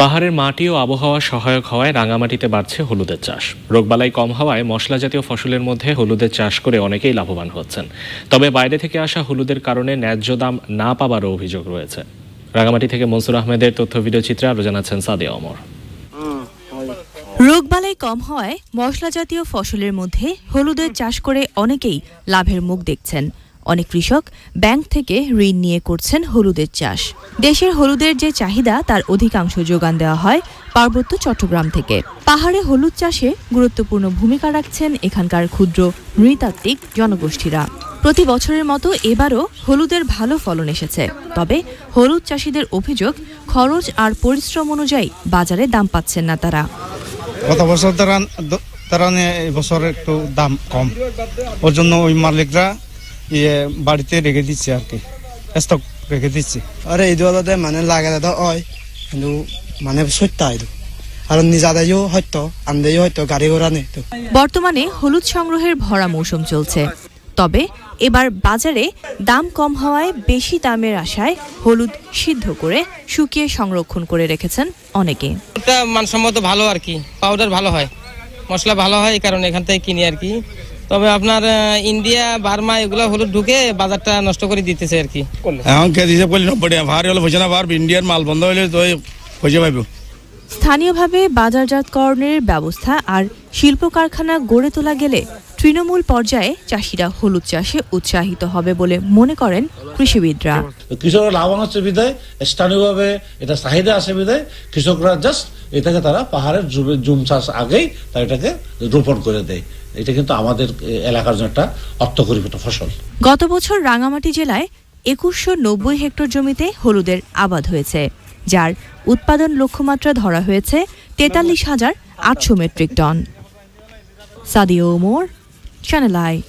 পাহাড়ের মাটি ও আবহাওয়া সহায়ক হওয়ায় রাঙামাটিতে বাড়ছে হলুদের চাষ রোগবালাই কম হওয়ায় মশলা জাতীয় ফসলের মধ্যে হলুদের চাষ করে অনেকেই লাভবান হচ্ছেন তবে বাইরে থেকে আসা হলুদের কারণে ন্যায্য দাম না পাবারও অভিযোগ রয়েছে রাঙামাটি থেকে মনসুর আহমেদের তথ্য চিত্রে আরো জানাচ্ছেন সাদিয়া অমর রোগবালাই কম হওয়ায় মশলা জাতীয় ফসলের মধ্যে হলুদের চাষ করে অনেকেই লাভের মুখ দেখছেন অনেক কৃষক ব্যাংক থেকে ঋণ নিয়ে করছেন হলুদের চাষ দেশের হলুদের যে চাহিদা তার অধিকাংশ যোগান দেওয়া হয় পার্বত্য চট্টগ্রাম থেকে পাহাড়ে হলুদ চাষে গুরুত্বপূর্ণ ভূমিকা রাখছেন এখানকার ক্ষুদ্র নৃতাত্ত্বিক জনগোষ্ঠীরা প্রতি বছরের মতো এবারও হলুদের ভালো ফলন এসেছে তবে হলুদ চাষিদের অভিযোগ খরচ আর পরিশ্রম অনুযায়ী বাজারে দাম পাচ্ছেন না তারা গত বছর তারা তারা এবছর একটু দাম কম ওর জন্য ওই মালিকরা ইয়ে বাড়িতে রেখে দিচ্ছে আর কি স্টক রেখে দিচ্ছে আরে এই দাদা মানে লাগে দাদা হয় কিন্তু মানে সত্য আইদু আর নিজাদাইও হয়তো আন্দাইও হয়তো গাড়ি ঘোড়া নেই তো বর্তমানে হলুদ সংগ্রহের ভরা মৌসুম চলছে তবে এবার বাজারে দাম কম হওয়ায় বেশি দামের আশায় হলুদ সিদ্ধ করে শুকিয়ে সংরক্ষণ করে রেখেছেন অনেকে মানসম্মত ভালো আর কি পাউডার ভালো হয় মশলা ভালো হয় কারণ এখান থেকে কিনি আর কি তবে আপনার ইন্ডিয়া বার্মা এগুলো হলো ঢুকে বাজারটা নষ্ট করে দিতেছে আর কি এখন কে হিসাব করলে না টাকা ভার হলো পয়সা না ভার ইন্ডিয়ার মাল বন্ধ হলে তো পয়সা পাইব স্থানীয়ভাবে বাজারজাতকরণের ব্যবস্থা আর শিল্প কারখানা গড়ে তোলা গেলে তৃণমূল পর্যায়ে চাষিরা হলুদ চাষে উৎসাহিত হবে বলে মনে করেন কৃষিবিদরা কৃষকরা লাভবান হচ্ছে বিদায় স্থানীয়ভাবে এটা চাহিদা আছে বিদায় কৃষকরা জাস্ট এটাকে তারা পাহাড়ের জুম চাষ আগেই তারা এটাকে রোপণ করে দেয় এটা কিন্তু আমাদের এলাকার জন্য একটা অর্থকরী ফসল গত বছর রাঙামাটি জেলায় একুশশো নব্বই হেক্টর জমিতে হলুদের আবাদ হয়েছে যার উৎপাদন লক্ষ্যমাত্রা ধরা হয়েছে তেতাল্লিশ হাজার আটশো মেট্রিক টন সাদিও মোর 将来。